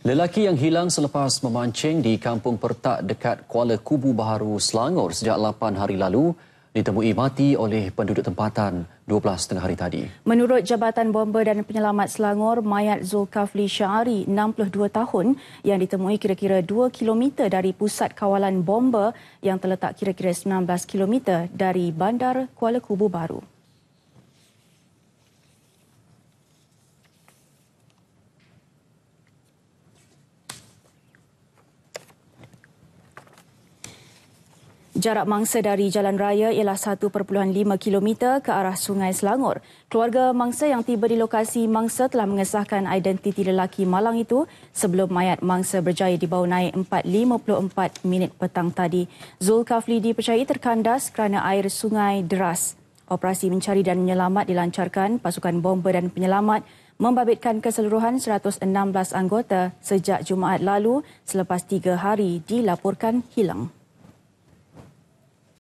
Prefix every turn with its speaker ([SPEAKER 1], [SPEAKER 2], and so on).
[SPEAKER 1] Lelaki yang hilang selepas memancing di kampung Pertak dekat Kuala Kubu Baharu, Selangor sejak 8 hari lalu ditemui mati oleh penduduk tempatan 12 tengah hari tadi.
[SPEAKER 2] Menurut Jabatan Bomber dan Penyelamat Selangor, mayat Zulkafli Syari, 62 tahun, yang ditemui kira-kira 2 km dari pusat kawalan bomber yang terletak kira-kira 19 km dari bandar Kuala Kubu Baharu. Jarak mangsa dari jalan raya ialah 1.5 km ke arah Sungai Selangor. Keluarga mangsa yang tiba di lokasi mangsa telah mengesahkan identiti lelaki malang itu sebelum mayat mangsa berjaya dibawa naik 4.54 minit petang tadi. Zulkafli dipercayai terkandas kerana air sungai deras. Operasi mencari dan menyelamat dilancarkan pasukan bomba dan penyelamat membabitkan keseluruhan 116 anggota sejak Jumaat lalu selepas tiga hari dilaporkan hilang.